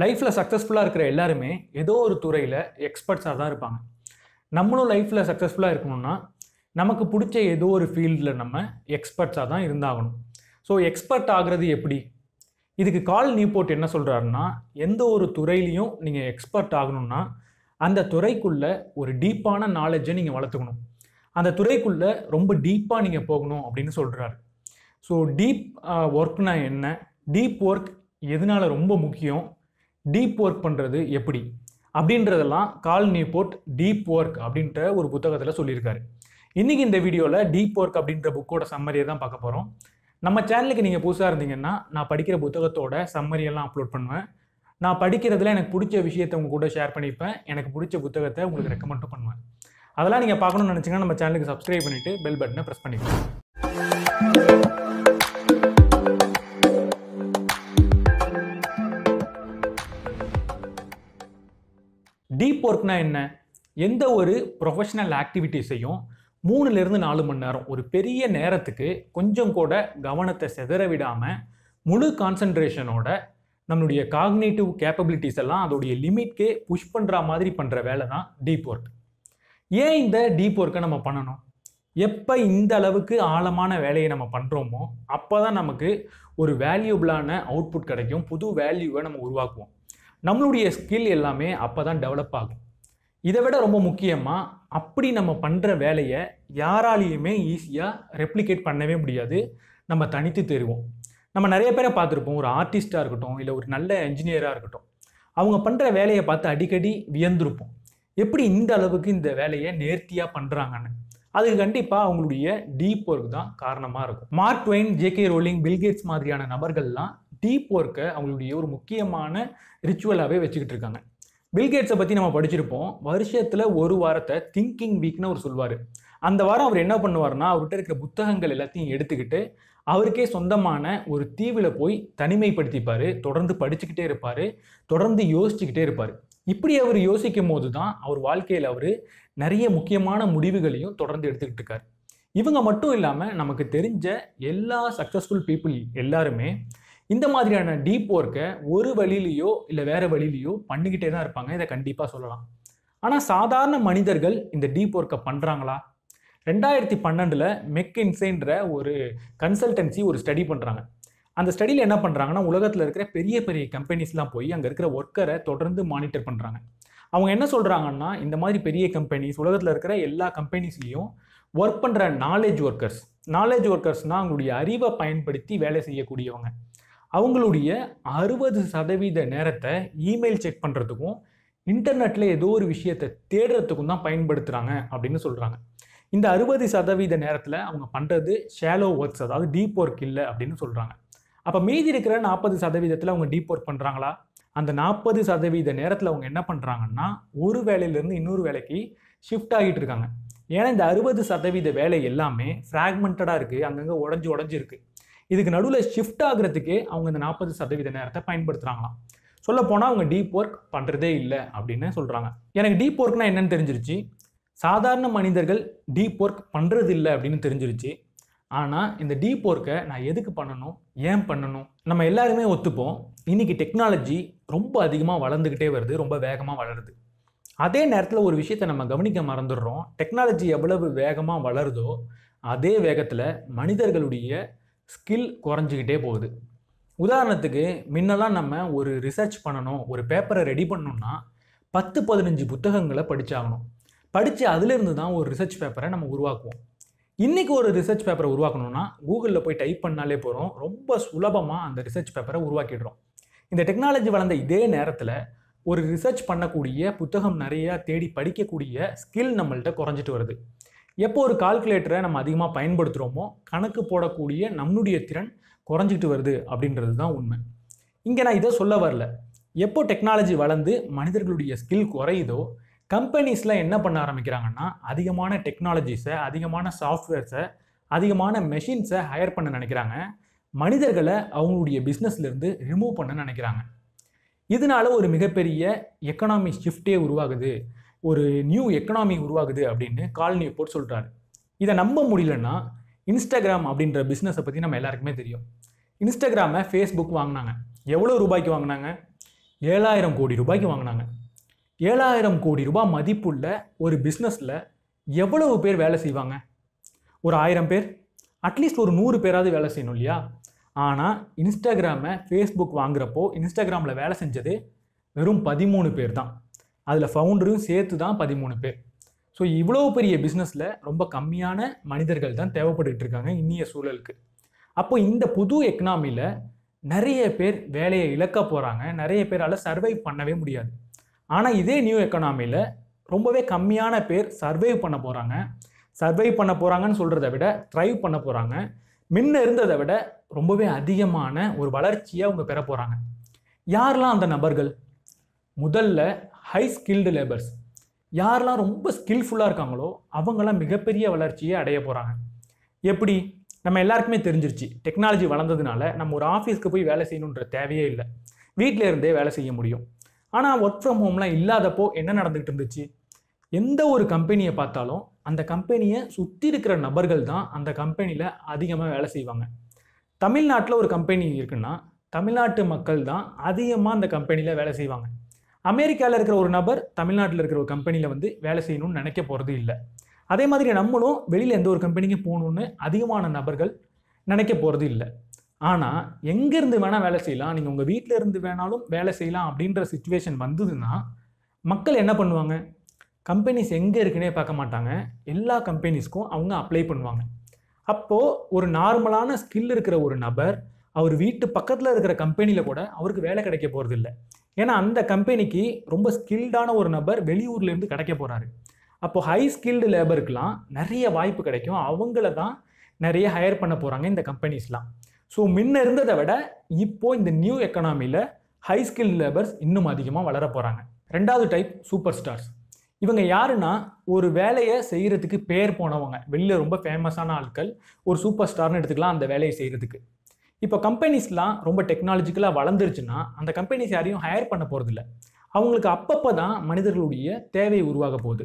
லைஃப்பில் சக்ஸஸ்ஃபுல்லாக இருக்கிற எல்லாருமே ஏதோ ஒரு துறையில் எக்ஸ்பர்ட்ஸாக தான் இருப்பாங்க நம்மளும் லைஃப்பில் சக்ஸஸ்ஃபுல்லாக இருக்கணும்னா நமக்கு பிடிச்ச ஏதோ ஒரு ஃபீல்டில் நம்ம எக்ஸ்பர்ட்ஸாக தான் இருந்தாகணும் ஸோ எக்ஸ்பர்ட் ஆகிறது எப்படி இதுக்கு கால் போட்டு என்ன சொல்கிறாருன்னா எந்த ஒரு துறையிலையும் நீங்கள் எக்ஸ்பர்ட் ஆகணும்னா அந்த துறைக்குள்ளே ஒரு டீப்பான நாலேஜை நீங்கள் வளர்த்துக்கணும் அந்த துறைக்குள்ளே ரொம்ப டீப்பாக நீங்கள் போகணும் அப்படின்னு சொல்கிறாரு ஸோ டீப் ஒர்க்னால் என்ன டீப் ஒர்க் எதனால் ரொம்ப முக்கியம் டீப் ஒர்க் பண்ணுறது எப்படி அப்படின்றதெல்லாம் கால் நியூபோர்ட் டீப் ஒர்க் அப்படின்ற ஒரு புத்தகத்தில் சொல்லியிருக்காரு இன்றைக்கி இந்த வீடியோவில் டீப் ஒர்க் அப்படின்ற புக்கோட சம்மரியை தான் பார்க்க போகிறோம் நம்ம சேனலுக்கு நீங்கள் புதுசாக இருந்தீங்கன்னா நான் படிக்கிற புத்தகத்தோட சம்மரியெல்லாம் அப்லோட் பண்ணுவேன் நான் படிக்கிறதுல எனக்கு பிடிச்ச விஷயத்தை உங்கள் கூட ஷேர் பண்ணிப்பேன் எனக்கு பிடிச்ச புத்தகத்தை உங்களுக்கு ரெக்கமெண்டும் பண்ணுவேன் அதெல்லாம் நீங்கள் பார்க்கணும்னு நினச்சிங்கன்னா நம்ம சேனலுக்கு சப்ஸ்கிரைப் பண்ணிவிட்டு பெல் பட்டனை ப்ரெஸ் பண்ணிக்கலாம் டீப் ஒர்க்னா என்ன எந்த ஒரு ப்ரொஃபஷ்னல் ஆக்டிவிட்டீஸையும் மூணுலேருந்து நாலு மணி நேரம் ஒரு பெரிய நேரத்துக்கு கொஞ்சம் கூட கவனத்தை செதற விடாமல் முழு கான்சன்ட்ரேஷனோட நம்மளுடைய காக்னேட்டிவ் கேப்பபிலிட்டிஸ் எல்லாம் அதோடைய லிமிட்கே புஷ் பண்ணுற மாதிரி பண்ணுற வேலை தான் டீப் ஒர்க் ஏன் இந்த டீப் ஒர்க்கை நம்ம பண்ணணும் எப்போ இந்த அளவுக்கு ஆழமான வேலையை நம்ம பண்ணுறோமோ அப்போ தான் நமக்கு ஒரு வேல்யூபிளான அவுட்புட் கிடைக்கும் புது வேல்யூவை நம்ம உருவாக்குவோம் நம்மளுடைய ஸ்கில் எல்லாமே அப்போ தான் டெவலப் ஆகும் இதை விட ரொம்ப முக்கியமாக அப்படி நம்ம பண்ணுற வேலையை யாராலையுமே ஈஸியாக ரெப்ளிகேட் பண்ணவே முடியாது நம்ம தனித்து தெரிவோம் நம்ம நிறைய பேரை பார்த்துருப்போம் ஒரு ஆர்டிஸ்ட்டாக இருக்கட்டும் இல்லை ஒரு நல்ல என்ஜினியராக இருக்கட்டும் அவங்க பண்ணுற வேலையை பார்த்து அடிக்கடி வியந்திருப்போம் எப்படி இந்த அளவுக்கு இந்த வேலையை நேர்த்தியாக பண்ணுறாங்கன்னு அதுக்கு கண்டிப்பாக அவங்களுடைய டீப் ஒர்க் தான் காரணமாக இருக்கும் Mark Twain JK Rowling Bill Gates மாதிரியான நபர்கள்லாம் டீப் ஒர்க்கை அவங்களுடைய ஒரு முக்கியமான ரிச்சுவலாகவே வச்சுக்கிட்டு இருக்காங்க பில்கேட்ஸை பற்றி நம்ம படிச்சிருப்போம் வருஷத்தில் ஒரு வாரத்தை திங்கிங் வீக்னு அவர் சொல்வார் அந்த வாரம் அவர் என்ன பண்ணுவார்னா அவர்கிட்ட இருக்கிற புத்தகங்கள் எல்லாத்தையும் எடுத்துக்கிட்டு அவருக்கே சொந்தமான ஒரு தீவில் போய் தனிமைப்படுத்திப்பார் தொடர்ந்து படிச்சுக்கிட்டே இருப்பார் தொடர்ந்து யோசிச்சுக்கிட்டே இருப்பார் இப்படி அவர் யோசிக்கும் போது தான் அவர் வாழ்க்கையில் அவர் நிறைய முக்கியமான முடிவுகளையும் தொடர்ந்து எடுத்துக்கிட்டு இருக்கார் இவங்க மட்டும் இல்லாமல் நமக்கு தெரிஞ்ச எல்லா சக்ஸஸ்ஃபுல் பீப்புள் எல்லாருமே இந்த மாதிரியான டீப் ஒர்க்கை ஒரு வழியிலையோ இல்லை வேறு வழியிலையோ பண்ணிக்கிட்டே தான் இருப்பாங்க இதை கண்டிப்பாக சொல்லலாம் ஆனால் சாதாரண மனிதர்கள் இந்த டீப் ஒர்க்கை பண்ணுறாங்களா ரெண்டாயிரத்தி பன்னெண்டில் இன்சைன்ற ஒரு கன்சல்டன்சி ஒரு ஸ்டடி பண்ணுறாங்க அந்த ஸ்டடியில் என்ன பண்ணுறாங்கன்னா உலகத்தில் இருக்கிற பெரிய பெரிய கம்பெனிஸ்லாம் போய் அங்கே இருக்கிற ஒர்க்கரை தொடர்ந்து மானிட்டர் பண்ணுறாங்க அவங்க என்ன சொல்கிறாங்கன்னா இந்த மாதிரி பெரிய கம்பெனிஸ் உலகத்தில் இருக்கிற எல்லா கம்பெனிஸ்லேயும் ஒர்க் பண்ணுற நாலேஜ் ஒர்க்கர்ஸ் நாலேஜ் ஒர்க்கர்ஸ்னால் அவங்களுடைய அறிவை பயன்படுத்தி வேலை செய்யக்கூடியவங்க அவங்களுடைய அறுபது சதவீத நேரத்தை இமெயில் செக் பண்ணுறதுக்கும் இன்டர்நெட்டில் ஏதோ ஒரு விஷயத்தை தேடுறதுக்கும் தான் பயன்படுத்துகிறாங்க அப்படின்னு சொல்கிறாங்க இந்த அறுபது சதவீத நேரத்தில் அவங்க பண்ணுறது ஷேலோ ஒர்க்ஸ் அதாவது டீப் ஒர்க் இல்லை அப்படின்னு சொல்கிறாங்க அப்போ மீதி இருக்கிற நாற்பது சதவீதத்தில் அவங்க டீப் ஒர்க் பண்ணுறாங்களா அந்த நாற்பது சதவீத நேரத்தில் அவங்க என்ன பண்ணுறாங்கன்னா ஒரு வேலையிலேருந்து இன்னொரு வேலைக்கு ஷிஃப்ட் ஆகிட்டு இருக்காங்க ஏன்னா இந்த அறுபது சதவீத வேலை எல்லாமே ஃப்ராக்மெண்டடாக இருக்குது அங்கங்கே உடஞ்சி உடஞ்சி இருக்குது இதுக்கு நடுவில் ஷிஃப்ட் ஆகிறதுக்கே அவங்க இந்த நாற்பது சதவீத நேரத்தை பயன்படுத்துகிறாங்களாம் சொல்லப்போனால் அவங்க டீப் ஒர்க் பண்ணுறதே இல்லை அப்படின்னு சொல்கிறாங்க எனக்கு டீப் ஒர்க்னால் என்னென்னு தெரிஞ்சிருச்சு சாதாரண மனிதர்கள் டீப் ஒர்க் பண்ணுறது இல்லை அப்படின்னு தெரிஞ்சிருச்சு ஆனால் இந்த டீப் ஒர்க்கை நான் எதுக்கு பண்ணணும் ஏன் பண்ணணும் நம்ம எல்லாருமே ஒத்துப்போம் இன்றைக்கி டெக்னாலஜி ரொம்ப அதிகமாக வளர்ந்துக்கிட்டே வருது ரொம்ப வேகமாக வளருது அதே நேரத்தில் ஒரு விஷயத்தை நம்ம கவனிக்க மறந்துடுறோம் டெக்னாலஜி எவ்வளவு வேகமாக வளருதோ அதே வேகத்தில் மனிதர்களுடைய ஸ்கில் குறைஞ்சிக்கிட்டே போகுது உதாரணத்துக்கு முன்னெல்லாம் நம்ம ஒரு ரிசர்ச் பண்ணணும் ஒரு பேப்பரை ரெடி பண்ணணும்னா பத்து பதினஞ்சு புத்தகங்களை படித்தாகணும் படித்து அதிலிருந்து தான் ஒரு ரிசர்ச் பேப்பரை நம்ம உருவாக்குவோம் இன்றைக்கி ஒரு ரிசர்ச் பேப்பரை உருவாக்கணும்னா கூகுளில் போய் டைப் பண்ணாலே போகிறோம் ரொம்ப சுலபமாக அந்த ரிசர்ச் பேப்பரை உருவாக்கிடுறோம் இந்த டெக்னாலஜி வளர்ந்த இதே நேரத்தில் ஒரு ரிசர்ச் பண்ணக்கூடிய புத்தகம் நிறையா தேடி படிக்கக்கூடிய ஸ்கில் நம்மள்கிட்ட குறைஞ்சிட்டு வருது எப்போ ஒரு கால்குலேட்டரை நம்ம அதிகமாக பயன்படுத்துகிறோமோ கணக்கு போடக்கூடிய நம்முடைய திறன் குறைஞ்சிக்கிட்டு வருது அப்படின்றது தான் உண்மை இங்கே நான் இதை சொல்ல வரல எப்போ டெக்னாலஜி வளர்ந்து மனிதர்களுடைய ஸ்கில் குறையுதோ கம்பெனிஸில் என்ன பண்ண ஆரம்பிக்கிறாங்கன்னா அதிகமான டெக்னாலஜிஸை அதிகமான சாஃப்ட்வேர்ஸை அதிகமான மெஷின்ஸை ஹையர் பண்ண நினைக்கிறாங்க மனிதர்களை அவங்களுடைய பிஸ்னஸ்லேருந்து ரிமூவ் பண்ண நினைக்கிறாங்க இதனால ஒரு மிகப்பெரிய எக்கனாமிக் ஷிஃப்டே உருவாகுது ஒரு நியூ எக்கனாமி உருவாகுது அப்படின்னு காலனி போட்டு சொல்கிறாரு இதை நம்ப முடியலன்னா இன்ஸ்டாகிராம் அப்படின்ற பிஸ்னஸை பற்றி நம்ம எல்லாருக்குமே தெரியும் இன்ஸ்டாகிராமை ஃபேஸ்புக் வாங்கினாங்க எவ்வளோ ரூபாய்க்கு வாங்கினாங்க ஏழாயிரம் கோடி ரூபாய்க்கு வாங்கினாங்க ஏழாயிரம் கோடி ரூபாய் மதிப்புள்ள ஒரு பிஸ்னஸில் எவ்வளவு பேர் வேலை செய்வாங்க ஒரு ஆயிரம் பேர் அட்லீஸ்ட் ஒரு நூறு பேராவது வேலை செய்யணும் இல்லையா ஆனால் இன்ஸ்டாகிராமை ஃபேஸ்புக் வாங்குறப்போ இன்ஸ்டாகிராமில் வேலை செஞ்சது வெறும் பதிமூணு பேர் தான் அதில் ஃபவுண்டரும் சேர்த்து தான் பதிமூணு பேர் ஸோ இவ்வளோ பெரிய பிஸ்னஸில் ரொம்ப கம்மியான மனிதர்கள் தான் தேவைப்பட்டுக்கிட்டு இருக்காங்க இன்னிய சூழலுக்கு அப்போ இந்த புது எக்கனாமியில் நிறைய பேர் வேலையை இழக்க போகிறாங்க நிறைய பேரால் சர்வைவ் பண்ணவே முடியாது ஆனால் இதே நியூ எக்கனாமியில் ரொம்பவே கம்மியான பேர் சர்வைவ் பண்ண போகிறாங்க சர்வைவ் பண்ண போகிறாங்கன்னு சொல்கிறத விட ட்ரைவ் பண்ண போகிறாங்க முன்ன இருந்ததை விட ரொம்பவே அதிகமான ஒரு வளர்ச்சியை அவங்க பெற போகிறாங்க யாரெல்லாம் அந்த நபர்கள் முதல்ல ஹை ஸ்கில்டு லேபர்ஸ் யாரெல்லாம் ரொம்ப ஸ்கில்ஃபுல்லாக இருக்காங்களோ அவங்களாம் மிகப்பெரிய வளர்ச்சியை அடைய போகிறாங்க எப்படி நம்ம எல்லாருக்குமே தெரிஞ்சிருச்சு டெக்னாலஜி வளர்ந்ததுனால நம்ம ஒரு ஆஃபீஸ்க்கு போய் வேலை செய்யணுன்ற தேவையே இல்லை வீட்டில இருந்தே வேலை செய்ய முடியும் ஆனால் ஒர்க் ஃப்ரம் ஹோம்லாம் இல்லாதப்போ என்ன நடந்துகிட்டு இருந்துச்சு எந்த ஒரு கம்பெனியை பார்த்தாலும் அந்த கம்பெனியை சுற்றி இருக்கிற நபர்கள் தான் அந்த கம்பெனியில் அதிகமாக வேலை செய்வாங்க தமிழ்நாட்டில் ஒரு கம்பெனி இருக்குன்னா தமிழ்நாட்டு மக்கள் தான் அதிகமாக அந்த கம்பெனியில் வேலை செய்வாங்க அமெரிக்காவில் இருக்கிற ஒரு நபர் தமிழ்நாட்டில் இருக்கிற ஒரு கம்பெனியில் வந்து வேலை செய்யணும்னு நினைக்க போகிறது இல்லை அதே மாதிரி நம்மளும் வெளியில் எந்த ஒரு கம்பெனிக்கும் போகணுன்னு அதிகமான நபர்கள் நினைக்க போகிறது இல்லை ஆனால் எங்கேருந்து வேணால் வேலை செய்யலாம் நீங்கள் உங்கள் வீட்டில் இருந்து வேணாலும் வேலை செய்யலாம் அப்படின்ற சுச்சுவேஷன் வந்ததுன்னா மக்கள் என்ன பண்ணுவாங்க கம்பெனிஸ் எங்கே இருக்குன்னே பார்க்க மாட்டாங்க எல்லா கம்பெனிஸ்க்கும் அவங்க அப்ளை பண்ணுவாங்க அப்போது ஒரு நார்மலான ஸ்கில் இருக்கிற ஒரு நபர் அவர் வீட்டு பக்கத்தில் இருக்கிற கம்பெனியில் கூட அவருக்கு வேலை கிடைக்க போகிறது இல்லை ஏன்னா அந்த கம்பெனிக்கு ரொம்ப ஸ்கில்டான ஒரு நபர் வெளியூர்லேருந்து கிடைக்க போகிறாரு அப்போது ஹை ஸ்கில்டு லேபருக்கெலாம் நிறைய வாய்ப்பு கிடைக்கும் அவங்கள தான் நிறைய ஹையர் பண்ண போகிறாங்க இந்த கம்பெனிஸ்லாம் ஸோ முன்ன இருந்ததை விட இப்போது இந்த நியூ எக்கனாமியில் ஹை ஸ்கில்டு லேபர்ஸ் இன்னும் அதிகமாக வளர போகிறாங்க ரெண்டாவது டைப் சூப்பர் ஸ்டார்ஸ் இவங்க யாருன்னா ஒரு வேலையை செய்கிறதுக்கு பேர் போனவங்க வெளியில் ரொம்ப ஃபேமஸான ஆட்கள் ஒரு சூப்பர் ஸ்டார்னு எடுத்துக்கலாம் அந்த வேலையை செய்கிறதுக்கு இப்போ கம்பெனிஸ்லாம் ரொம்ப டெக்னாலஜிக்கலாக வளர்ந்துருச்சுன்னா அந்த கம்பெனிஸ் யாரையும் ஹையர் பண்ண போகிறதில்ல அவங்களுக்கு அப்பப்போ தான் மனிதர்களுடைய தேவை உருவாக போகுது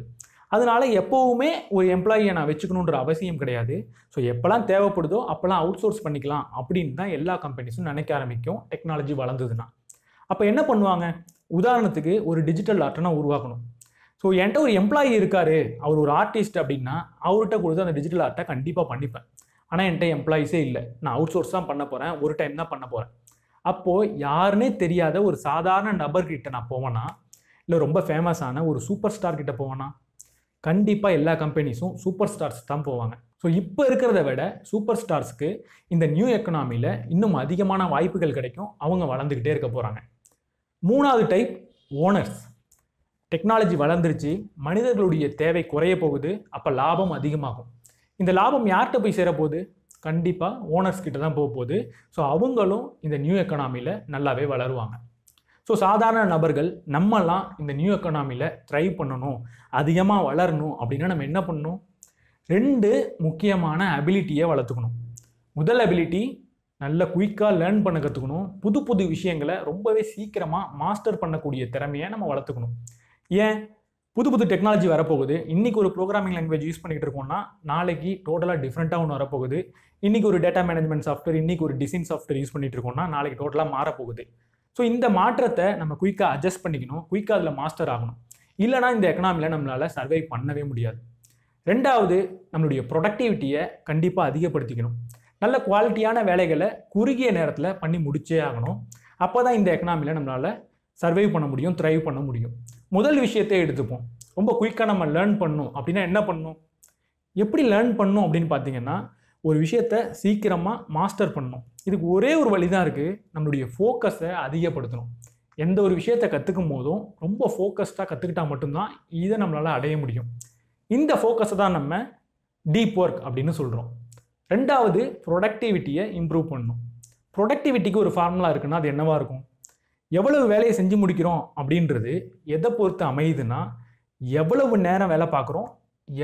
அதனால் எப்போவுமே ஒரு எம்ப்ளாயியை நான் வச்சுக்கணுன்ற அவசியம் கிடையாது ஸோ எப்போல்லாம் தேவைப்படுதோ அப்போல்லாம் அவுட் சோர்ஸ் பண்ணிக்கலாம் அப்படின்னு தான் எல்லா கம்பெனிஸும் நினைக்க ஆரம்பிக்கும் டெக்னாலஜி வளர்ந்ததுன்னா அப்போ என்ன பண்ணுவாங்க உதாரணத்துக்கு ஒரு டிஜிட்டல் ஆர்ட்டை உருவாக்கணும் ஸோ என்கிட்ட ஒரு எம்ப்ளாயி இருக்கார் அவர் ஒரு ஆர்டிஸ்ட் அப்படின்னா அவர்கிட்ட கொடுத்து அந்த டிஜிட்டல் ஆர்ட்டை கண்டிப்பாக பண்ணிப்பேன் ஆனால் என்கிட்ட எம்ப்ளாயிஸே இல்லை நான் அவுட் சோர்ஸ் தான் பண்ண போகிறேன் ஒரு டைம் தான் பண்ண போகிறேன் அப்போது யாருன்னே தெரியாத ஒரு சாதாரண நபர்கிட்ட நான் போவேன்னா இல்லை ரொம்ப ஃபேமஸான ஒரு சூப்பர் ஸ்டார் கிட்ட போவேன்னா கண்டிப்பாக எல்லா கம்பெனிஸும் சூப்பர் ஸ்டார்ஸ் தான் போவாங்க ஸோ இப்போ இருக்கிறத விட சூப்பர் ஸ்டார்ஸ்க்கு இந்த நியூ எக்கனாமியில் இன்னும் அதிகமான வாய்ப்புகள் கிடைக்கும் அவங்க வளர்ந்துக்கிட்டே இருக்க போகிறாங்க மூணாவது டைப் ஓனர்ஸ் டெக்னாலஜி வளர்ந்துருச்சு மனிதர்களுடைய தேவை குறைய போகுது அப்போ லாபம் அதிகமாகும் இந்த லாபம் யார்கிட்ட போய் சேரப்போகுது கண்டிப்பாக ஓனர்ஸ் கிட்ட தான் போக போகுது ஸோ அவங்களும் இந்த நியூ எக்கனாமியில் நல்லாவே வளருவாங்க ஸோ சாதாரண நபர்கள் நம்மலாம் இந்த நியூ எக்கனாமியில் த்ரைவ் பண்ணணும் அதிகமாக வளரணும் அப்படின்னா நம்ம என்ன பண்ணணும் ரெண்டு முக்கியமான அபிலிட்டியை வளர்த்துக்கணும் முதல் அபிலிட்டி நல்ல குயிக்காக லேர்ன் பண்ண கற்றுக்கணும் புது புது விஷயங்களை ரொம்பவே சீக்கிரமாக மாஸ்டர் பண்ணக்கூடிய திறமையை நம்ம வளர்த்துக்கணும் ஏன் புது புது டெக்னாலஜி வரப்போகுது இன்றைக்கி ஒரு ப்ரோக்ராமிங் லாங்குவேஜ் யூஸ் பண்ணிகிட்டு இருக்கோம்னா நாளைக்கு டோட்டலாக டிஃப்ரெண்ட்டாக ஒன்று வரப்போகுது இன்றைக்கி ஒரு டேட்டா மேனேஜ்மெண்ட் சாஃப்ட்வேர் இன்றைக்கி ஒரு டிசைன் சாஃப்ட்வேர் யூஸ் பண்ணிகிட்டு இருக்கோம்னா நாளைக்கு டோட்டலாக மாறப்போகுது ஸோ இந்த மாற்றத்தை நம்ம குயிக்காக அட்ஜஸ்ட் பண்ணிக்கணும் குயிக்காக அதில் மாஸ்டர் ஆகணும் இல்லைனா இந்த எக்கனாமியில் நம்மளால் சர்வை பண்ணவே முடியாது ரெண்டாவது நம்மளுடைய ப்ரொடக்டிவிட்டியை கண்டிப்பாக அதிகப்படுத்திக்கணும் நல்ல குவாலிட்டியான வேலைகளை குறுகிய நேரத்தில் பண்ணி முடிச்சே ஆகணும் அப்போ தான் இந்த எக்கனாமியில் நம்மளால் சர்வைவ் பண்ண முடியும் த்ரைவ் பண்ண முடியும் முதல் விஷயத்தை எடுத்துப்போம் ரொம்ப குயிக்காக நம்ம லேர்ன் பண்ணும் அப்படின்னா என்ன பண்ணும் எப்படி லேர்ன் பண்ணும் அப்படின்னு பார்த்தீங்கன்னா ஒரு விஷயத்த சீக்கிரமாக மாஸ்டர் பண்ணணும் இதுக்கு ஒரே ஒரு வழி தான் இருக்குது நம்மளுடைய ஃபோக்கஸை அதிகப்படுத்தணும் எந்த ஒரு விஷயத்தை கற்றுக்கும் போதும் ரொம்ப ஃபோக்கஸ்டாக கற்றுக்கிட்டால் மட்டும்தான் இதை நம்மளால் அடைய முடியும் இந்த ஃபோக்கஸை தான் நம்ம டீப் ஒர்க் அப்படின்னு சொல்கிறோம் ரெண்டாவது ப்ரொடக்டிவிட்டியை இம்ப்ரூவ் பண்ணணும் ப்ரொடக்டிவிட்டிக்கு ஒரு ஃபார்முலா இருக்குன்னா அது என்னவாக இருக்கும் எவ்வளவு வேலையை செஞ்சு முடிக்கிறோம் அப்படின்றது எதை பொறுத்து அமையுதுன்னா எவ்வளவு நேரம் வேலை பார்க்குறோம்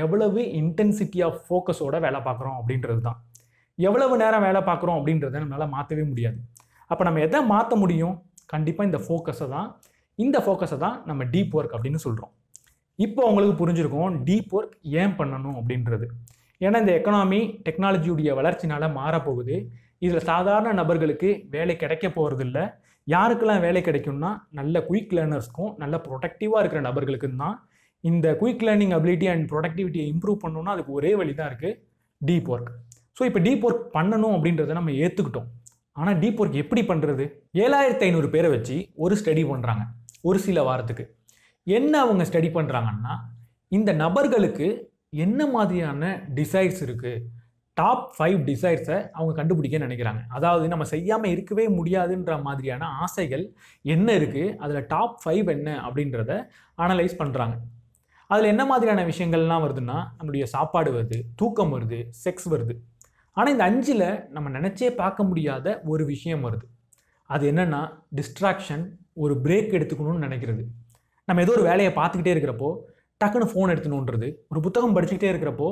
எவ்வளவு இன்டென்சிட்டி ஆஃப் ஃபோக்கஸோட வேலை பார்க்குறோம் அப்படின்றது தான் எவ்வளவு நேரம் வேலை பார்க்குறோம் அப்படின்றத நம்மளால் மாற்றவே முடியாது அப்போ நம்ம எதை மாற்ற முடியும் கண்டிப்பாக இந்த ஃபோக்கஸை தான் இந்த ஃபோக்கஸை தான் நம்ம டீப் ஒர்க் அப்படின்னு சொல்கிறோம் இப்போ அவங்களுக்கு புரிஞ்சிருக்கும் டீப் ஒர்க் ஏன் பண்ணணும் அப்படின்றது ஏன்னா இந்த எக்கனாமி டெக்னாலஜியுடைய வளர்ச்சினால் மாறப்போகுது இதில் சாதாரண நபர்களுக்கு வேலை கிடைக்க இல்லை யாருக்கெல்லாம் வேலை கிடைக்கும்னா நல்ல குயிக் லேர்னர்ஸ்க்கும் நல்ல ப்ரொடக்டிவாக இருக்கிற நபர்களுக்கு தான் இந்த குயிக் லேர்னிங் அபிலிட்டி அண்ட் ப்ரொடக்டிவிட்டியை இம்ப்ரூவ் பண்ணணும்னா அதுக்கு ஒரே வழி தான் இருக்குது டீப் ஒர்க் ஸோ இப்போ டீப் ஒர்க் பண்ணணும் அப்படின்றத நம்ம ஏற்றுக்கிட்டோம் ஆனால் டீப் ஒர்க் எப்படி பண்ணுறது ஏழாயிரத்தி ஐநூறு பேரை வச்சு ஒரு ஸ்டடி பண்ணுறாங்க ஒரு சில வாரத்துக்கு என்ன அவங்க ஸ்டடி பண்ணுறாங்கன்னா இந்த நபர்களுக்கு என்ன மாதிரியான டிசைர்ஸ் இருக்குது டாப் ஃபைவ் டிசைர்ஸை அவங்க கண்டுபிடிக்க நினைக்கிறாங்க அதாவது நம்ம செய்யாமல் இருக்கவே முடியாதுன்ற மாதிரியான ஆசைகள் என்ன இருக்குது அதில் டாப் ஃபைவ் என்ன அப்படின்றத அனலைஸ் பண்ணுறாங்க அதில் என்ன மாதிரியான விஷயங்கள்லாம் வருதுன்னா நம்மளுடைய சாப்பாடு வருது தூக்கம் வருது செக்ஸ் வருது ஆனால் இந்த அஞ்சில் நம்ம நினச்சே பார்க்க முடியாத ஒரு விஷயம் வருது அது என்னென்னா டிஸ்ட்ராக்ஷன் ஒரு பிரேக் எடுத்துக்கணும்னு நினைக்கிறது நம்ம ஏதோ ஒரு வேலையை பார்த்துக்கிட்டே இருக்கிறப்போ டக்குன்னு ஃபோன் எடுத்துணுன்றது ஒரு புத்தகம் படிச்சுக்கிட்டே இருக்கிறப்போ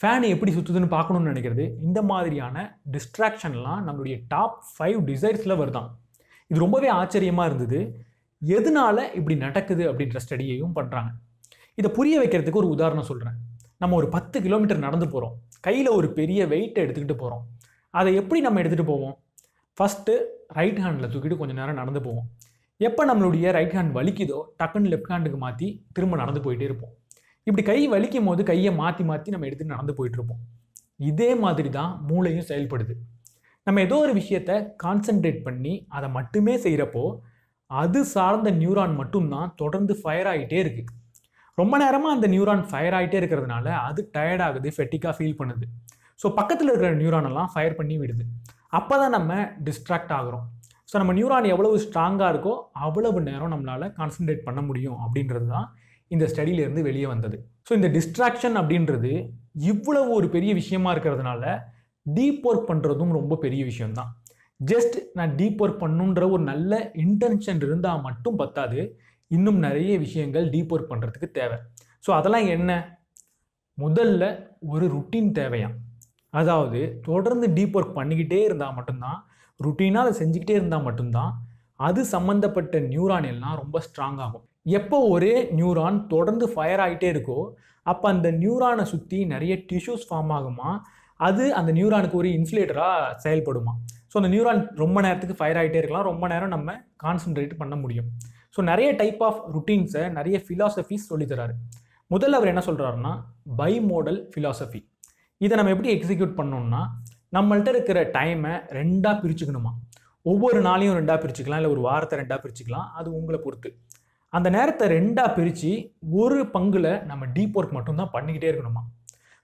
ஃபேன் எப்படி சுற்றுதுன்னு பார்க்கணும்னு நினைக்கிறது இந்த மாதிரியான டிஸ்ட்ராக்ஷன்லாம் நம்மளுடைய டாப் ஃபைவ் டிசைர்ஸில் வருதான் இது ரொம்பவே ஆச்சரியமாக இருந்தது எதனால் இப்படி நடக்குது அப்படின்ற ஸ்டடியையும் பண்ணுறாங்க இதை புரிய வைக்கிறதுக்கு ஒரு உதாரணம் சொல்கிறேன் நம்ம ஒரு பத்து கிலோமீட்டர் நடந்து போகிறோம் கையில் ஒரு பெரிய வெயிட்டை எடுத்துக்கிட்டு போகிறோம் அதை எப்படி நம்ம எடுத்துகிட்டு போவோம் ஃபஸ்ட்டு ரைட் ஹேண்டில் தூக்கிட்டு கொஞ்சம் நேரம் நடந்து போவோம் எப்போ நம்மளுடைய ரைட் ஹேண்ட் வலிக்குதோ டக்குன்னு லெஃப்ட் ஹேண்டுக்கு மாற்றி திரும்ப நடந்து போயிட்டே இருப்போம் இப்படி கை வலிக்கும் போது கையை மாற்றி மாற்றி நம்ம எடுத்து நடந்து போயிட்டுருப்போம் இதே மாதிரி தான் மூளையும் செயல்படுது நம்ம ஏதோ ஒரு விஷயத்த கான்சென்ட்ரேட் பண்ணி அதை மட்டுமே செய்கிறப்போ அது சார்ந்த நியூரான் மட்டும்தான் தொடர்ந்து ஃபயர் ஆகிட்டே இருக்குது ரொம்ப நேரமாக அந்த நியூரான் ஃபயர் ஆகிட்டே இருக்கிறதுனால அது டயர்ட் ஆகுது ஃபெட்டிக்காக ஃபீல் பண்ணுது ஸோ பக்கத்தில் இருக்கிற நியூரானெல்லாம் ஃபயர் பண்ணி விடுது அப்போ தான் நம்ம டிஸ்ட்ராக்ட் ஆகிறோம் ஸோ நம்ம நியூரான் எவ்வளவு ஸ்ட்ராங்காக இருக்கோ அவ்வளவு நேரம் நம்மளால் கான்சன்ட்ரேட் பண்ண முடியும் அப்படின்றது தான் இந்த ஸ்டடியிலேருந்து வெளியே வந்தது ஸோ இந்த டிஸ்ட்ராக்ஷன் அப்படின்றது இவ்வளவு ஒரு பெரிய விஷயமா இருக்கிறதுனால டீப் ஒர்க் பண்ணுறதும் ரொம்ப பெரிய விஷயம்தான் ஜஸ்ட் நான் டீப் ஒர்க் பண்ணுன்ற ஒரு நல்ல இன்டென்ஷன் இருந்தால் மட்டும் பத்தாது இன்னும் நிறைய விஷயங்கள் டீப் ஒர்க் பண்ணுறதுக்கு தேவை ஸோ அதெல்லாம் என்ன முதல்ல ஒரு ருட்டீன் தேவையாம் அதாவது தொடர்ந்து டீப் ஒர்க் பண்ணிக்கிட்டே இருந்தால் மட்டும்தான் ருட்டீனாக அதை செஞ்சுக்கிட்டே இருந்தால் மட்டும்தான் அது சம்மந்தப்பட்ட நியூரான் எல்லாம் ரொம்ப ஸ்ட்ராங் ஆகும் எப்போ ஒரே நியூரான் தொடர்ந்து ஃபயர் ஆகிட்டே இருக்கோ அப்போ அந்த நியூரானை சுற்றி நிறைய டிஷ்யூஸ் ஃபார்ம் ஆகுமா அது அந்த நியூரானுக்கு ஒரு இன்சுலேட்டராக செயல்படுமா ஸோ அந்த நியூரான் ரொம்ப நேரத்துக்கு ஃபயர் ஆகிட்டே இருக்கலாம் ரொம்ப நேரம் நம்ம கான்சன்ட்ரேட் பண்ண முடியும் ஸோ நிறைய டைப் ஆஃப் ருட்டீன்ஸை நிறைய ஃபிலாசபிஸ் சொல்லித்தராரு முதல்ல அவர் என்ன சொல்கிறாருன்னா பை மோடல் ஃபிலாசபி இதை நம்ம எப்படி எக்ஸிக்யூட் பண்ணோம்னா நம்மள்கிட்ட இருக்கிற டைமை ரெண்டாக பிரிச்சுக்கணுமா ஒவ்வொரு நாளையும் ரெண்டாக பிரிச்சுக்கலாம் இல்லை ஒரு வாரத்தை ரெண்டாக பிரிச்சுக்கலாம் அது உங்களை பொறுத்து அந்த நேரத்தை ரெண்டாக பிரித்து ஒரு பங்கில் நம்ம டீப் ஒர்க் மட்டும்தான் பண்ணிக்கிட்டே இருக்கணுமா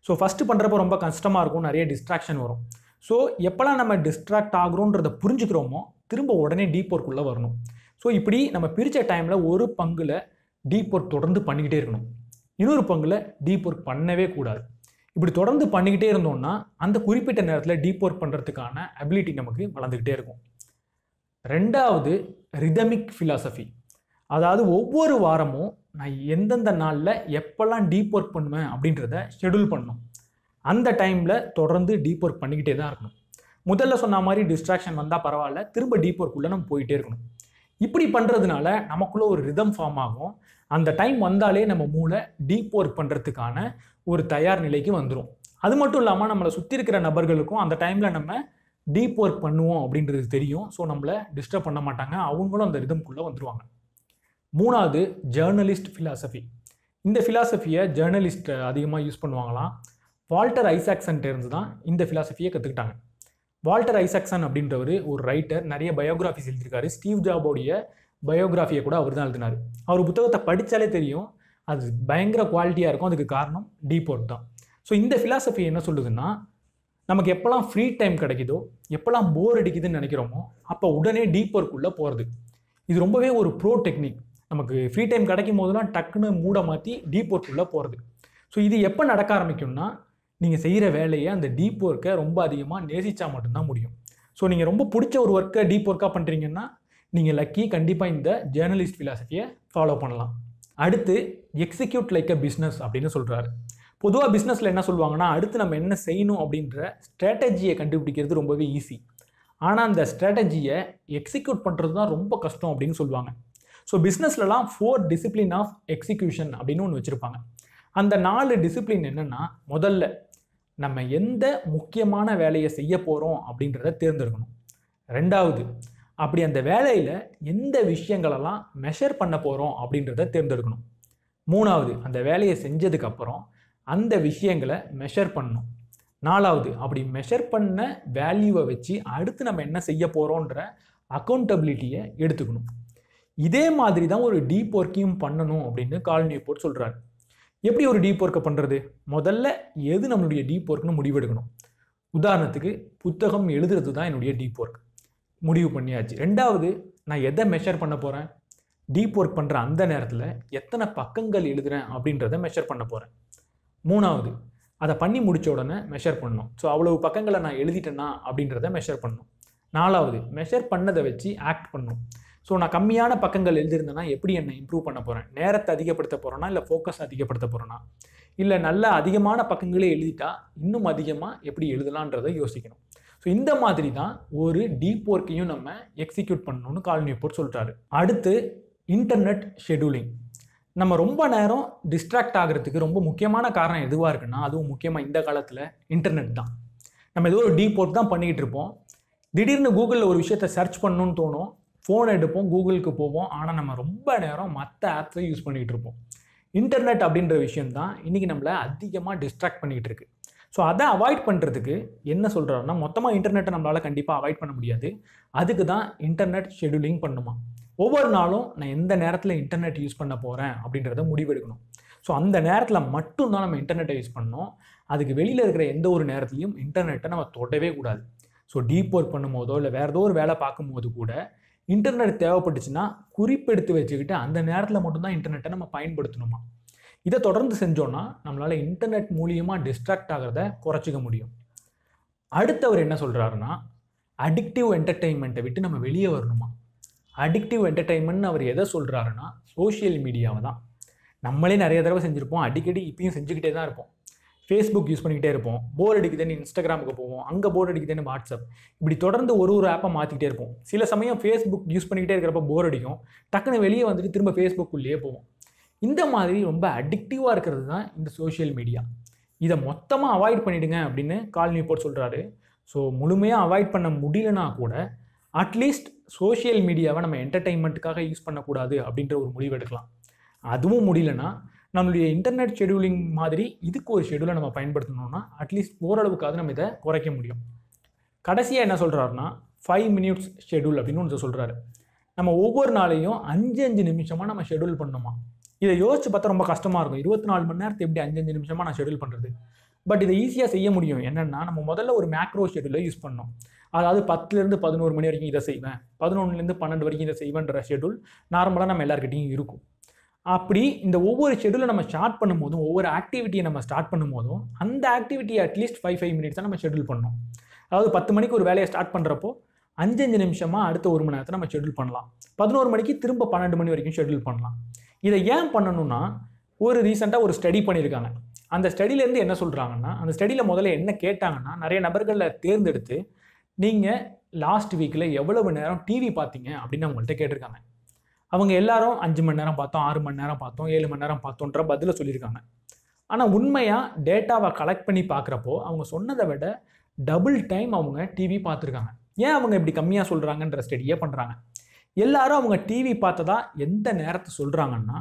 ஸோ ஃபஸ்ட்டு பண்ணுறப்போ ரொம்ப கஷ்டமாக இருக்கும் நிறைய டிஸ்ட்ராக்ஷன் வரும் ஸோ எப்போல்லாம் நம்ம டிஸ்ட்ராக்ட் ஆகிறோன்றதை புரிஞ்சுக்கிறோமோ திரும்ப உடனே டீப் ஒர்க் உள்ளே வரணும் ஸோ இப்படி நம்ம பிரித்த டைமில் ஒரு பங்கில் டீப் ஒர்க் தொடர்ந்து பண்ணிக்கிட்டே இருக்கணும் இன்னொரு பங்கில் டீப் ஒர்க் பண்ணவே கூடாது இப்படி தொடர்ந்து பண்ணிக்கிட்டே இருந்தோம்னா அந்த குறிப்பிட்ட நேரத்தில் டீப் ஒர்க் பண்ணுறதுக்கான அபிலிட்டி நமக்கு வளர்ந்துக்கிட்டே இருக்கும் ரெண்டாவது ரிதமிக் ஃபிலாசபி அதாவது ஒவ்வொரு வாரமும் நான் எந்தெந்த நாளில் எப்போல்லாம் டீப் ஒர்க் பண்ணுவேன் அப்படின்றத ஷெடியூல் பண்ணணும் அந்த டைமில் தொடர்ந்து டீப் ஒர்க் பண்ணிக்கிட்டே தான் இருக்கணும் முதல்ல சொன்ன மாதிரி டிஸ்ட்ராக்ஷன் வந்தால் பரவாயில்ல திரும்ப டீப் உள்ளே நம்ம போயிட்டே இருக்கணும் இப்படி பண்ணுறதுனால நமக்குள்ளே ஒரு ரிதம் ஃபார்ம் ஆகும் அந்த டைம் வந்தாலே நம்ம மூளை டீப் ஒர்க் பண்ணுறதுக்கான ஒரு தயார் நிலைக்கு வந்துடும் அது மட்டும் இல்லாமல் நம்மளை சுற்றி இருக்கிற நபர்களுக்கும் அந்த டைமில் நம்ம டீப் ஒர்க் பண்ணுவோம் அப்படின்றது தெரியும் ஸோ நம்மளை டிஸ்டர்ப் பண்ண மாட்டாங்க அவங்களும் அந்த ரிதம்குள்ளே வந்துடுவாங்க மூணாவது ஜேர்னலிஸ்ட் ஃபிலாசபி இந்த ஃபிலாசபியை ஜேர்னலிஸ்ட் அதிகமாக யூஸ் பண்ணுவாங்களாம் வால்டர் ஐசாக்சன்ட்டு இருந்து தான் இந்த ஃபிலாசபியை கற்றுக்கிட்டாங்க வால்டர் ஐசாக்சன் அப்படின்றவர் ஒரு ரைட்டர் நிறைய பயோகிராஃபிஸ் எழுதியிருக்காரு ஸ்டீவ் ஜாபோடைய பயோகிராஃபியை கூட அவர் தான் எழுதினார் அவர் புத்தகத்தை படித்தாலே தெரியும் அது பயங்கர குவாலிட்டியாக இருக்கும் அதுக்கு காரணம் டீப் ஒர்க் தான் ஸோ இந்த ஃபிலாசபி என்ன சொல்லுதுன்னா நமக்கு எப்போல்லாம் ஃப்ரீ டைம் கிடைக்குதோ எப்போல்லாம் போர் அடிக்குதுன்னு நினைக்கிறோமோ அப்போ உடனே டீப் ஒர்க்குள்ளே போகிறது இது ரொம்பவே ஒரு ப்ரோ டெக்னிக் நமக்கு ஃப்ரீ டைம் கிடைக்கும் போதெல்லாம் டக்குன்னு மூட மாற்றி டீப் ஒர்க்குள்ளே போகிறது ஸோ இது எப்போ நடக்க ஆரம்பிக்கும்னா நீங்கள் செய்கிற வேலையை அந்த டீப் ஒர்க்கை ரொம்ப அதிகமாக நேசித்தா மட்டும்தான் முடியும் ஸோ நீங்கள் ரொம்ப பிடிச்ச ஒரு ஒர்க்கை டீப் ஒர்க்காக பண்ணுறீங்கன்னா நீங்கள் லக்கி கண்டிப்பாக இந்த ஜேர்னலிஸ்ட் ஃபிலாசபியை ஃபாலோ பண்ணலாம் அடுத்து எக்ஸிக்யூட் லைக் அ பிஸ்னஸ் அப்படின்னு சொல்கிறாரு பொதுவாக பிஸ்னஸில் என்ன சொல்லுவாங்கன்னா அடுத்து நம்ம என்ன செய்யணும் அப்படின்ற ஸ்ட்ராட்டஜியை கண்டுபிடிக்கிறது ரொம்பவே ஈஸி ஆனால் அந்த ஸ்ட்ராட்டஜியை எக்ஸிக்யூட் பண்ணுறது தான் ரொம்ப கஷ்டம் அப்படின்னு சொல்லுவாங்க ஸோ பிஸ்னஸ்லலாம் ஃபோர் டிசிப்ளின் ஆஃப் எக்ஸிக்யூஷன் அப்படின்னு ஒன்று வச்சுருப்பாங்க அந்த நாலு டிசிப்ளின் என்னென்னா முதல்ல நம்ம எந்த முக்கியமான வேலையை செய்ய போகிறோம் அப்படின்றத தேர்ந்தெடுக்கணும் ரெண்டாவது அப்படி அந்த வேலையில் எந்த விஷயங்களெல்லாம் மெஷர் பண்ண போகிறோம் அப்படின்றத தேர்ந்தெடுக்கணும் மூணாவது அந்த வேலையை செஞ்சதுக்கப்புறம் அந்த விஷயங்களை மெஷர் பண்ணணும் நாலாவது அப்படி மெஷர் பண்ண வேல்யூவை வச்சு அடுத்து நம்ம என்ன செய்ய போகிறோன்ற அக்கௌண்டபிலிட்டியை எடுத்துக்கணும் இதே மாதிரி தான் ஒரு டீப் ஒர்க்கையும் பண்ணணும் அப்படின்னு காலனி போர்ட் சொல்கிறாரு எப்படி ஒரு டீப் ஒர்க்கை பண்ணுறது முதல்ல எது நம்மளுடைய டீப் ஒர்க்னு முடிவெடுக்கணும் உதாரணத்துக்கு புத்தகம் எழுதுறது தான் என்னுடைய டீப் ஒர்க் முடிவு பண்ணியாச்சு ரெண்டாவது நான் எதை மெஷர் பண்ண போகிறேன் டீப் ஒர்க் பண்ணுற அந்த நேரத்தில் எத்தனை பக்கங்கள் எழுதுகிறேன் அப்படின்றத மெஷர் பண்ண போகிறேன் மூணாவது அதை பண்ணி முடித்த உடனே மெஷர் பண்ணணும் ஸோ அவ்வளவு பக்கங்களை நான் எழுதிட்டேன்னா அப்படின்றத மெஷர் பண்ணணும் நாலாவது மெஷர் பண்ணதை வச்சு ஆக்ட் பண்ணணும் ஸோ நான் கம்மியான பக்கங்கள் எழுதியிருந்தேன்னா எப்படி என்னை இம்ப்ரூவ் பண்ண போகிறேன் நேரத்தை அதிகப்படுத்த போகிறேன்னா இல்லை ஃபோக்கஸ் அதிகப்படுத்த போகிறேன்னா இல்லை நல்ல அதிகமான பக்கங்களே எழுதிட்டா இன்னும் அதிகமாக எப்படி எழுதலான்றதை யோசிக்கணும் ஸோ இந்த மாதிரி தான் ஒரு டீப் ஒர்க்கையும் நம்ம எக்ஸிக்யூட் பண்ணணும்னு காலனி போர்ட் சொல்கிறாரு அடுத்து இன்டர்நெட் ஷெடியூலிங் நம்ம ரொம்ப நேரம் டிஸ்ட்ராக்ட் ஆகிறதுக்கு ரொம்ப முக்கியமான காரணம் எதுவாக இருக்குன்னா அதுவும் முக்கியமாக இந்த காலத்தில் இன்டர்நெட் தான் நம்ம ஏதோ ஒரு டீப் ஒர்க் தான் பண்ணிக்கிட்டு இருப்போம் திடீர்னு கூகுளில் ஒரு விஷயத்த சர்ச் பண்ணணும்னு தோணும் ஃபோன் எடுப்போம் கூகுளுக்கு போவோம் ஆனால் நம்ம ரொம்ப நேரம் மற்ற ஆப்ஸை யூஸ் பண்ணிகிட்டு இருப்போம் இன்டர்நெட் அப்படின்ற விஷயம் தான் இன்றைக்கி நம்மளை அதிகமாக டிஸ்ட்ராக்ட் பண்ணிகிட்டு இருக்குது ஸோ அதை அவாய்ட் பண்ணுறதுக்கு என்ன சொல்கிறோம்னா மொத்தமாக இன்டர்நெட்டை நம்மளால் கண்டிப்பாக அவாய்ட் பண்ண முடியாது அதுக்கு தான் இன்டர்நெட் ஷெடியூலிங் பண்ணுமா ஒவ்வொரு நாளும் நான் எந்த நேரத்தில் இன்டர்நெட் யூஸ் பண்ண போகிறேன் அப்படின்றத முடிவெடுக்கணும் ஸோ அந்த நேரத்தில் மட்டும்தான் நம்ம இன்டர்நெட்டை யூஸ் பண்ணோம் அதுக்கு வெளியில் இருக்கிற எந்த ஒரு நேரத்துலையும் இன்டர்நெட்டை நம்ம தொடவே கூடாது ஸோ டீப் ஒர்க் பண்ணும்போதோ இல்லை வேறு ஏதோ ஒரு வேலை பார்க்கும்போது கூட இன்டர்நெட் தேவைப்பட்டுச்சுன்னா குறிப்பெடுத்து வச்சுக்கிட்டு அந்த நேரத்தில் மட்டும்தான் இன்டர்நெட்டை நம்ம பயன்படுத்தணுமா இதை தொடர்ந்து செஞ்சோன்னா நம்மளால் இன்டர்நெட் மூலியமாக டிஸ்ட்ராக்ட் ஆகிறத குறைச்சிக்க முடியும் அடுத்தவர் என்ன சொல்கிறாருன்னா அடிக்டிவ் என்டர்டெயின்மெண்ட்டை விட்டு நம்ம வெளியே வரணுமா அடிக்டிவ் என்டர்டெயின்மெண்ட் அவர் எதை சொல்கிறாருன்னா சோஷியல் மீடியாவை தான் நம்மளே நிறைய தடவை செஞ்சுருப்போம் அடிக்கடி இப்பயும் செஞ்சுக்கிட்டே தான் இருப்போம் ஃபேஸ்புக் யூஸ் பண்ணிக்கிட்டே இருப்போம் போர் அடிக்குதுன்னு இன்ஸ்டாகிராமுக்கு போவோம் அங்கே போர் அடிக்குதுன்னு வாட்ஸ்அப் இப்படி தொடர்ந்து ஒரு ஒரு ஆப்பை மாற்றிக்கிட்டே இருப்போம் சில சமயம் ஃபேஸ்புக் யூஸ் பண்ணிக்கிட்டே இருக்கிறப்ப போர் அடிக்கும் டக்குன்னு வெளியே வந்துட்டு திரும்ப ஃபேஸ்புக்குள்ளேயே போவோம் இந்த மாதிரி ரொம்ப அடிக்டிவாக இருக்கிறது தான் இந்த சோஷியல் மீடியா இதை மொத்தமாக அவாய்ட் பண்ணிவிடுங்க அப்படின்னு கால் நியூபோர்ட் சொல்கிறாரு ஸோ முழுமையாக அவாய்ட் பண்ண முடியலனா கூட அட்லீஸ்ட் சோஷியல் மீடியாவை நம்ம என்டர்டெயின்மெண்ட்டுக்காக யூஸ் பண்ணக்கூடாது அப்படின்ற ஒரு முடிவு எடுக்கலாம் அதுவும் முடியலன்னா நம்மளுடைய இன்டர்நெட் ஷெடியூலிங் மாதிரி இதுக்கு ஒரு ஷெடியூலை நம்ம பயன்படுத்தணும்னா அட்லீஸ்ட் ஓரளவுக்காவது நம்ம இதை குறைக்க முடியும் கடைசியாக என்ன சொல்கிறாருன்னா ஃபைவ் மினிட்ஸ் ஷெடியூல் அப்படின்னு ஒன்று சொல்கிறாரு நம்ம ஒவ்வொரு நாளையும் அஞ்சு அஞ்சு நிமிஷமாக நம்ம ஷெடியூல் பண்ணணுமா இதை யோசிச்சு பார்த்தா ரொம்ப கஷ்டமாக இருக்கும் இருபத்தி நாலு மணி நேரத்தை எப்படி அஞ்சு அஞ்சு நிமிஷமாக நான் ஷெடியூல் பண்ணுறது பட் இதை ஈஸியாக செய்ய முடியும் என்னென்னா நம்ம முதல்ல ஒரு மேக்ரோ ஷெடியூலை யூஸ் பண்ணோம் அதாவது பத்துலேருந்து பதினோரு மணி வரைக்கும் இதை செய்வேன் பதினொன்றுலேருந்து பன்னெண்டு வரைக்கும் இதை செய்வேன்ற ஷெடியூல் நார்மலாக நம்ம எல்லாருக்கிட்டையும் இருக்கும் அப்படி இந்த ஒவ்வொரு ஷெடியூலை நம்ம ஸ்டார்ட் பண்ணும்போதும் ஒவ்வொரு ஆக்டிவிட்டியை நம்ம ஸ்டார்ட் பண்ணும்போதும் அந்த ஆக்டிவிட்டியை அட்லீஸ்ட் ஃபைவ் ஃபைவ் மினிட்ஸ் தான் நம்ம ஷெடியூல் பண்ணோம் அதாவது பத்து மணிக்கு ஒரு வேலையை ஸ்டார்ட் பண்ணுறப்போ அஞ்சு அஞ்சு நிமிஷமாக அடுத்த ஒரு மணி நேரத்தை நம்ம ஷெடியூல் பண்ணலாம் பதினோரு மணிக்கு திரும்ப பன்னெண்டு மணி வரைக்கும் ஷெடியூல் பண்ணலாம் இதை ஏன் பண்ணணும்னா ஒரு ரீசெண்டாக ஒரு ஸ்டடி பண்ணியிருக்காங்க அந்த ஸ்டடியிலேருந்து என்ன சொல்கிறாங்கன்னா அந்த ஸ்டடியில் முதல்ல என்ன கேட்டாங்கன்னா நிறைய நபர்களில் தேர்ந்தெடுத்து நீங்கள் லாஸ்ட் வீக்கில் எவ்வளவு நேரம் டிவி பார்த்தீங்க அப்படின்னு அவங்கள்ட்ட கேட்டிருக்காங்க அவங்க எல்லாரும் அஞ்சு மணி நேரம் பார்த்தோம் ஆறு மணி நேரம் பார்த்தோம் ஏழு மணி நேரம் பார்த்தோன்ற பதிலை சொல்லியிருக்காங்க ஆனால் உண்மையாக டேட்டாவை கலெக்ட் பண்ணி பார்க்குறப்போ அவங்க சொன்னதை விட டபுள் டைம் அவங்க டிவி பார்த்துருக்காங்க ஏன் அவங்க இப்படி கம்மியாக சொல்கிறாங்கன்ற ஸ்டடியே பண்ணுறாங்க எல்லாரும் அவங்க டிவி பார்த்ததா எந்த நேரத்தை சொல்கிறாங்கன்னா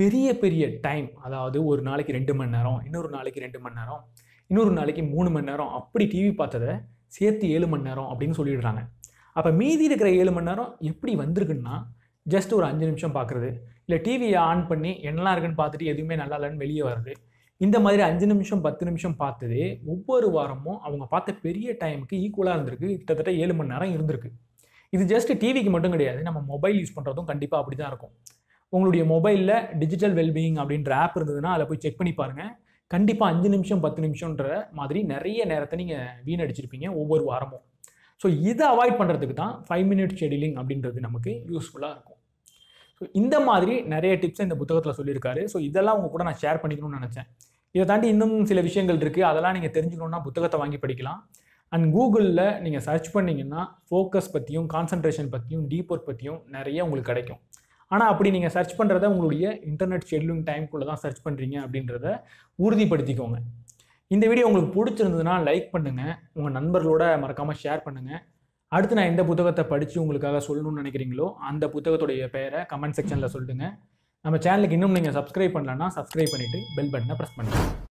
பெரிய பெரிய டைம் அதாவது ஒரு நாளைக்கு ரெண்டு மணி நேரம் இன்னொரு நாளைக்கு ரெண்டு மணி நேரம் இன்னொரு நாளைக்கு மூணு மணி நேரம் அப்படி டிவி பார்த்ததை சேர்த்து ஏழு மணி நேரம் அப்படின்னு சொல்லிடுறாங்க அப்போ மீதி இருக்கிற ஏழு மணி நேரம் எப்படி வந்திருக்குன்னா ஜஸ்ட் ஒரு அஞ்சு நிமிஷம் பார்க்குறது இல்லை டிவியை ஆன் பண்ணி என்னெல்லாம் இருக்குன்னு பார்த்துட்டு எதுவுமே நல்லா இல்லைன்னு வெளியே வருது இந்த மாதிரி அஞ்சு நிமிஷம் பத்து நிமிஷம் பார்த்ததே ஒவ்வொரு வாரமும் அவங்க பார்த்த பெரிய டைமுக்கு ஈக்குவலாக இருந்திருக்கு கிட்டத்தட்ட ஏழு மணி நேரம் இருந்திருக்கு இது ஜஸ்ட் டிவிக்கு மட்டும் கிடையாது நம்ம மொபைல் யூஸ் பண்ணுறதும் கண்டிப்பாக அப்படி தான் இருக்கும் உங்களுடைய மொபைலில் டிஜிட்டல் வெல்பீயிங் அப்படின்ற ஆப் இருந்ததுன்னா அதில் போய் செக் பண்ணி பாருங்கள் கண்டிப்பாக அஞ்சு நிமிஷம் பத்து நிமிஷன்ற மாதிரி நிறைய நேரத்தை நீங்கள் வீணடிச்சிருப்பீங்க ஒவ்வொரு வாரமும் ஸோ இதை அவாய்ட் பண்ணுறதுக்கு தான் ஃபைவ் மினிட் ஷெடியூலிங் அப்படின்றது நமக்கு யூஸ்ஃபுல்லாக இருக்கும் ஸோ இந்த மாதிரி நிறைய டிப்ஸ் இந்த புத்தகத்தில் சொல்லியிருக்காரு ஸோ இதெல்லாம் உங்கள் கூட நான் ஷேர் பண்ணிக்கணும்னு நினச்சேன் இதை தாண்டி இன்னும் சில விஷயங்கள் இருக்குது அதெல்லாம் நீங்கள் தெரிஞ்சுக்கணுன்னா புத்தகத்தை வாங்கி படிக்கலாம் அண்ட் கூகுளில் நீங்கள் சர்ச் பண்ணிங்கன்னா ஃபோக்கஸ் பற்றியும் கான்சன்ட்ரேஷன் பற்றியும் டீப் ஒர்க் பற்றியும் நிறைய உங்களுக்கு கிடைக்கும் ஆனால் அப்படி நீங்கள் சர்ச் பண்ணுறத உங்களுடைய இன்டர்நெட் ஷெட்யூலிங் டைம்குள்ளே தான் சர்ச் பண்ணுறீங்க அப்படின்றத உறுதிப்படுத்திக்கோங்க இந்த வீடியோ உங்களுக்கு பிடிச்சிருந்ததுன்னா லைக் பண்ணுங்கள் உங்கள் நண்பர்களோட மறக்காமல் ஷேர் பண்ணுங்கள் அடுத்து நான் எந்த புத்தகத்தை படித்து உங்களுக்காக சொல்லணும்னு நினைக்கிறீங்களோ அந்த புத்தகத்துடைய பெயரை கமெண்ட் செக்ஷனில் சொல்லிட்டுங்க நம்ம சேனலுக்கு இன்னும் நீங்கள் சப்ஸ்கிரைப் பண்ணலன்னா சப்ஸ்கிரைப் பண்ணிவிட்டு பெல் பட்டனை ப்ரெஸ் பண்ணுங்கள்